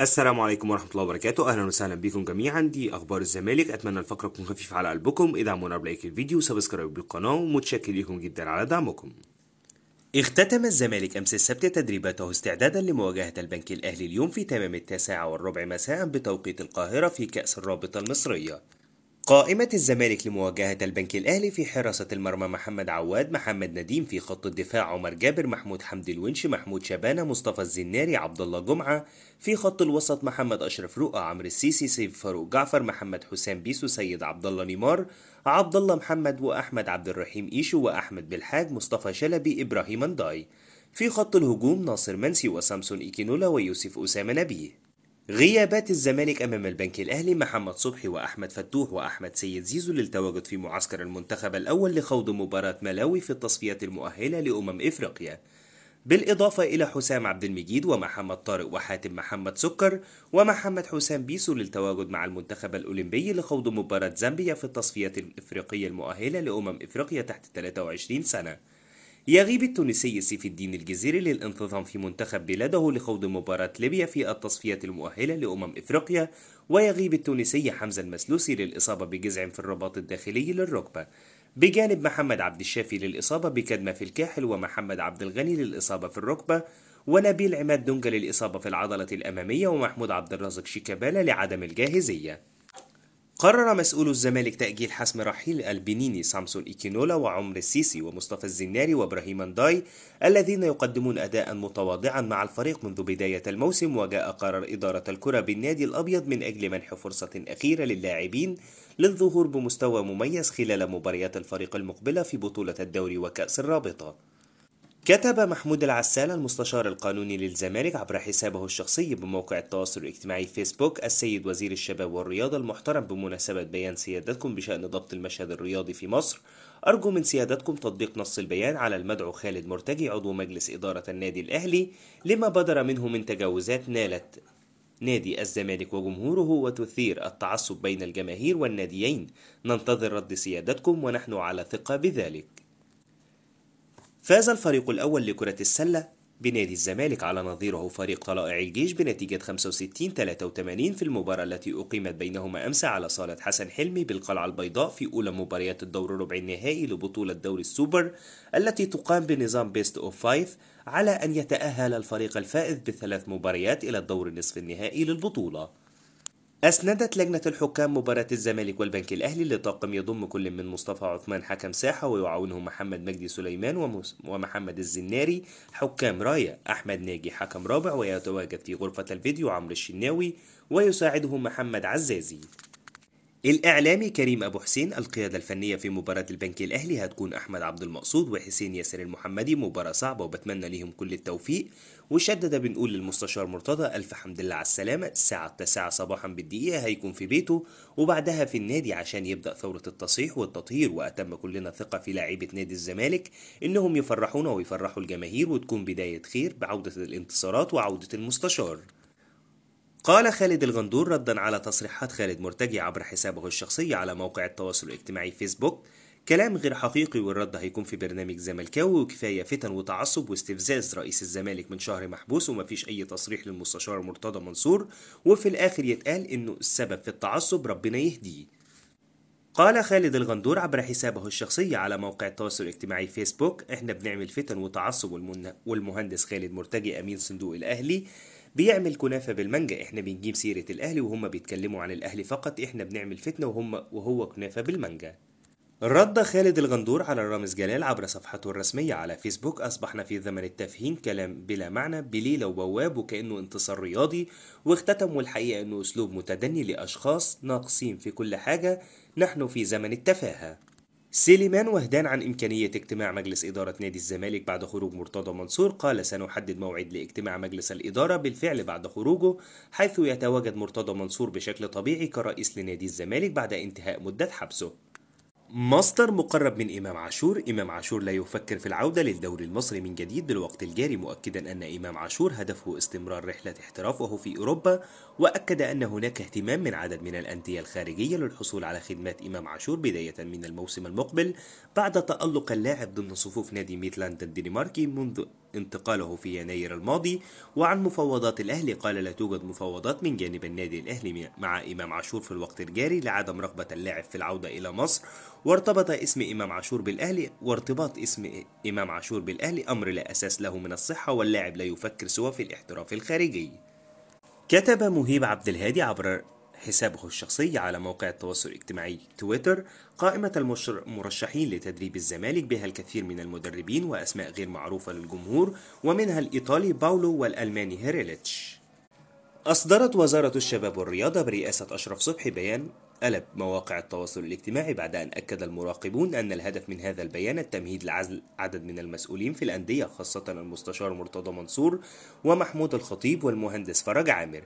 السلام عليكم ورحمة الله وبركاته أهلا وسهلا بكم جميعا دي أخبار الزمالك أتمنى الفقرة تكون خفيفة على قلبكم ادعمونا بلايك الفيديو وسبسكرايب للقناة ومتشكر لكم جدا على دعمكم اختتم الزمالك أمس السبت تدريباته استعدادا لمواجهة البنك الأهلي اليوم في تمام التاسعة والربع مساء بتوقيت القاهرة في كأس الرابطة المصرية قائمة الزمالك لمواجهة البنك الأهلي في حراسة المرمى محمد عواد محمد نديم في خط الدفاع عمر جابر محمود حمدي الونش محمود شبانة مصطفى الزناري عبد الله جمعة في خط الوسط محمد أشرف رؤى عمرو السيسي سيف فاروق جعفر محمد حسام بيسو سيد عبد الله نيمار عبد الله محمد وأحمد عبد الرحيم إيشو وأحمد بالحاج مصطفى شلبي إبراهيم انداي في خط الهجوم ناصر منسي وسامسون إيكينولا ويوسف أسامة نبيه غيابات الزمالك أمام البنك الأهلي محمد صبحي وأحمد فتوح وأحمد سيد زيزو للتواجد في معسكر المنتخب الأول لخوض مباراة ملاوي في التصفيات المؤهلة لأمم إفريقيا بالإضافة إلى حسام عبد المجيد ومحمد طارق وحاتم محمد سكر ومحمد حسام بيسو للتواجد مع المنتخب الأولمبي لخوض مباراة زامبيا في التصفيات الإفريقية المؤهلة لأمم إفريقيا تحت 23 سنة يغيب التونسي سيف الدين الجزيري للانتظام في منتخب بلاده لخوض مباراة ليبيا في التصفية المؤهلة لأمم إفريقيا ويغيب التونسي حمزة المسلوسي للإصابة بجزع في الرباط الداخلي للركبة بجانب محمد عبد الشافي للإصابة بكدمة في الكاحل ومحمد عبد الغني للإصابة في الركبة ونبيل عماد دونجا للإصابة في العضلة الأمامية ومحمود عبد الرازق شيكابالا لعدم الجاهزية قرر مسؤول الزمالك تأجيل حسم رحيل البنيني سامسون إيكينولا وعمر السيسي ومصطفى الزناري وابراهيم انداي الذين يقدمون أداء متواضعا مع الفريق منذ بداية الموسم وجاء قرار إدارة الكرة بالنادي الأبيض من أجل منح فرصة أخيرة للاعبين للظهور بمستوى مميز خلال مباريات الفريق المقبلة في بطولة الدوري وكأس الرابطة كتب محمود العسال المستشار القانوني للزمالك عبر حسابه الشخصي بموقع التواصل الاجتماعي فيسبوك السيد وزير الشباب والرياضة المحترم بمناسبة بيان سيادتكم بشأن ضبط المشهد الرياضي في مصر أرجو من سيادتكم تطبيق نص البيان على المدعو خالد مرتجي عضو مجلس إدارة النادي الأهلي لما بدر منه من تجاوزات نالت نادي الزمالك وجمهوره وتثير التعصب بين الجماهير والناديين ننتظر رد سيادتكم ونحن على ثقة بذلك فاز الفريق الأول لكرة السلة بنادي الزمالك على نظيره فريق طلائع الجيش بنتيجة 65 83 في المباراة التي أقيمت بينهما أمس على صالة حسن حلمي بالقلعة البيضاء في أولى مباريات الدور الربع النهائي لبطولة دوري السوبر التي تقام بنظام بيست أوف فايف على أن يتأهل الفريق الفائز بثلاث مباريات إلى الدور النصف النهائي للبطولة أسندت لجنة الحكام مباراة الزمالك والبنك الأهلي لطاقم يضم كل من مصطفى عثمان حكم ساحة ويعاونه محمد مجدي سليمان ومحمد الزناري حكام راية أحمد ناجي حكم رابع ويتواجد في غرفة الفيديو عمرو الشناوي ويساعده محمد عزازي الإعلامي كريم أبو حسين القيادة الفنية في مباراة البنك الأهلي هتكون أحمد عبد المقصود وحسين ياسر المحمدي مباراة صعبة وبتمنى ليهم كل التوفيق وشدد بنقول للمستشار مرتضى ألف حمد لله على السلامة الساعة 9 صباحا بالدقيقة هيكون في بيته وبعدها في النادي عشان يبدأ ثورة التصحيح والتطهير وأتم كلنا ثقة في لاعيبة نادي الزمالك إنهم يفرحونا ويفرحوا الجماهير وتكون بداية خير بعودة الانتصارات وعودة المستشار قال خالد الغندور ردا على تصريحات خالد مرتجي عبر حسابه الشخصي على موقع التواصل الاجتماعي فيسبوك كلام غير حقيقي والرد هيكون في برنامج زملكاوي وكفايه فتن وتعصب واستفزاز رئيس الزمالك من شهر محبوس ومفيش اي تصريح للمستشار مرتضى منصور وفي الاخر يتقال انه السبب في التعصب ربنا يهديه قال خالد الغندور عبر حسابه الشخصي على موقع التواصل الاجتماعي فيسبوك احنا بنعمل فتن وتعصب والمهندس خالد مرتجي امين صندوق الاهلي بيعمل كنافه بالمانجا احنا بنجيب سيره الاهلي وهم بيتكلموا عن الاهلي فقط احنا بنعمل فتنه وهم وهو كنافه بالمانجا رد خالد الغندور على رامز جلال عبر صفحته الرسمية على فيسبوك أصبحنا في زمن التفهيم كلام بلا معنى بليلة وبواب وكأنه انتصار رياضي واختتم والحقيقة أنه أسلوب متدني لأشخاص ناقصين في كل حاجة نحن في زمن التفاهة سليمان وهدان عن إمكانية اجتماع مجلس إدارة نادي الزمالك بعد خروج مرتضى منصور قال سنحدد موعد لاجتماع مجلس الإدارة بالفعل بعد خروجه حيث يتواجد مرتضى منصور بشكل طبيعي كرئيس لنادي الزمالك بعد انتهاء مدة حبسه مصدر مقرب من إمام عاشور إمام عاشور لا يفكر في العودة للدوري المصري من جديد بالوقت الجاري مؤكدا أن إمام عاشور هدفه استمرار رحلة احترافه في أوروبا وأكد أن هناك اهتمام من عدد من الأندية الخارجية للحصول على خدمات إمام عاشور بداية من الموسم المقبل بعد تألق اللاعب ضمن صفوف نادي ميتلاند الدنماركي منذ انتقاله في يناير الماضي وعن مفاوضات الأهلي قال لا توجد مفاوضات من جانب النادي الأهلي مع إمام عاشور في الوقت الجاري لعدم رغبة اللاعب في العودة إلى مصر وارتبط اسم إمام عاشور بالأهلي وارتباط اسم إمام عاشور بالأهلي أمر لا أساس له من الصحة واللاعب لا يفكر سوى في الاحتراف الخارجي كتب مهيب عبد الهادي عبر حسابه الشخصي على موقع التواصل الاجتماعي تويتر قائمة المرشحين لتدريب الزمالك بها الكثير من المدربين وأسماء غير معروفة للجمهور ومنها الإيطالي باولو والألماني هيريليتش أصدرت وزارة الشباب والرياضة برئاسة أشرف صبحي بيان قلب مواقع التواصل الاجتماعي بعد أن أكد المراقبون أن الهدف من هذا البيان التمهيد لعزل عدد من المسؤولين في الأندية خاصة المستشار مرتضى منصور ومحمود الخطيب والمهندس فرج عامر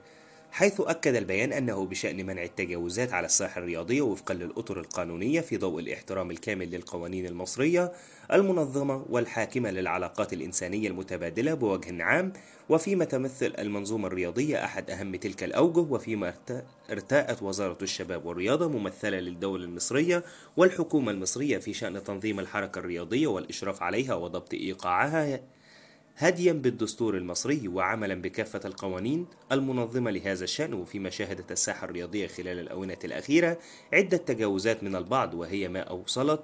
حيث أكد البيان أنه بشأن منع التجاوزات على الساحة الرياضية وفقا للأطر القانونية في ضوء الاحترام الكامل للقوانين المصرية المنظمة والحاكمة للعلاقات الإنسانية المتبادلة بوجه عام وفيما تمثل المنظومة الرياضية أحد أهم تلك الأوجه وفيما ارتأت وزارة الشباب والرياضة ممثلة للدولة المصرية والحكومة المصرية في شأن تنظيم الحركة الرياضية والإشراف عليها وضبط إيقاعها هاديا بالدستور المصري وعملا بكافة القوانين المنظمة لهذا الشأن وفيما مشاهدة الساحة الرياضية خلال الآونة الأخيرة عدة تجاوزات من البعض وهي ما أوصلت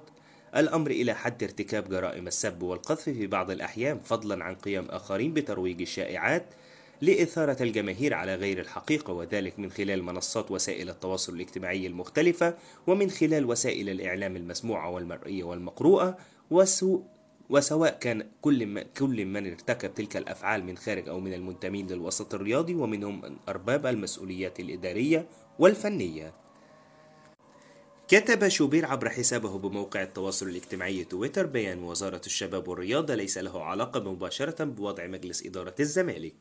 الأمر إلى حد ارتكاب جرائم السب والقذف في بعض الأحيان فضلا عن قيام آخرين بترويج الشائعات لإثارة الجماهير على غير الحقيقة وذلك من خلال منصات وسائل التواصل الاجتماعي المختلفة ومن خلال وسائل الإعلام المسموعة والمرئية والمقروءة وسوء وسواء كان كل من كل من ارتكب تلك الافعال من خارج او من المنتمين للوسط الرياضي ومنهم ارباب المسؤوليات الاداريه والفنيه كتب شوبير عبر حسابه بموقع التواصل الاجتماعي تويتر بيان وزارة الشباب والرياضة ليس له علاقة مباشرة بوضع مجلس إدارة الزمالك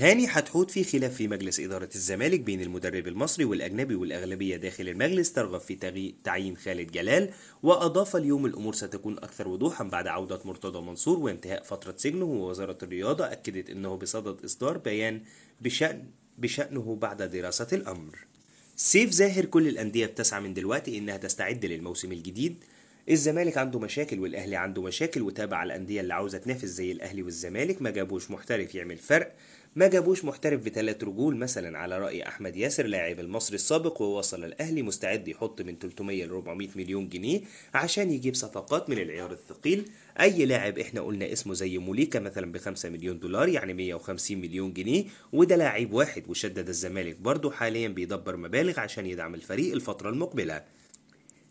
هاني حتحوت في خلاف في مجلس إدارة الزمالك بين المدرب المصري والأجنبي والأغلبية داخل المجلس ترغب في تعيين خالد جلال وأضاف اليوم الأمور ستكون أكثر وضوحا بعد عودة مرتضى منصور وانتهاء فترة سجنه ووزارة الرياضة أكدت أنه بصدد إصدار بيان بشأن بشأنه بعد دراسة الأمر سيف زاهر كل الأندية بتسعى من دلوقتي إنها تستعد للموسم الجديد الزمالك عنده مشاكل والاهلي عنده مشاكل وتابع الانديه اللي عاوزه تنافس زي الاهلي والزمالك ما جابوش محترف يعمل فرق ما جابوش محترف بثلاث رجول مثلا على راي احمد ياسر لاعب المصري السابق ووصل الاهلي مستعد يحط من 300 ل 400 مليون جنيه عشان يجيب صفقات من العيار الثقيل اي لاعب احنا قلنا اسمه زي موليكا مثلا ب 5 مليون دولار يعني 150 مليون جنيه وده لاعب واحد وشدد الزمالك برضه حاليا بيدبر مبالغ عشان يدعم الفريق الفتره المقبله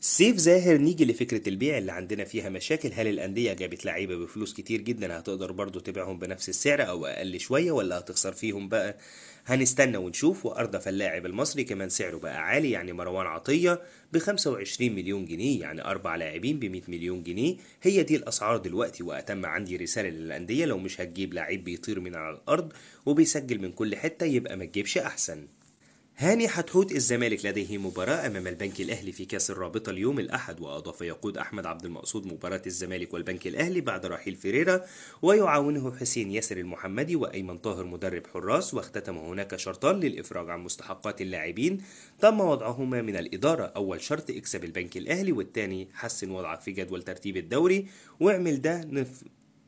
سيف زاهر نيجي لفكره البيع اللي عندنا فيها مشاكل هل الانديه جابت لعيبه بفلوس كتير جدا هتقدر برضو تبيعهم بنفس السعر او اقل شويه ولا هتخسر فيهم بقى هنستنى ونشوف وارضى فاللاعب المصري كمان سعره بقى عالي يعني مروان عطيه ب 25 مليون جنيه يعني اربع لاعبين ب 100 مليون جنيه هي دي الاسعار دلوقتي واتم عندي رساله للانديه لو مش هتجيب لعيب بيطير من على الارض وبيسجل من كل حته يبقى ما تجيبش احسن هاني حتحوت الزمالك لديه مباراة أمام البنك الأهلي في كأس الرابطة اليوم الأحد وأضاف يقود أحمد عبد المقصود مباراة الزمالك والبنك الأهلي بعد رحيل فيريرا ويعاونه حسين ياسر المحمدي وأيمن طاهر مدرب حراس واختتم هناك شرطان للإفراج عن مستحقات اللاعبين تم وضعهما من الإدارة أول شرط اكسب البنك الأهلي والثاني حسن وضعك في جدول ترتيب الدوري واعمل ده نف...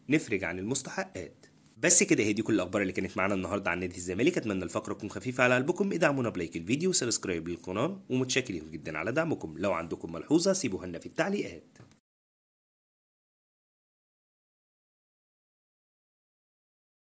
نفرج عن المستحقات بس كده هي دي كل الاخبار اللي كانت معانا النهارده عن نادي الزمالك اتمنى الفقره تكون خفيفه على قلبكم ادعمونا بلايك الفيديو وسبسكرايب للقناه ومتشكرين جدا على دعمكم لو عندكم ملحوظه سيبوها لنا في التعليقات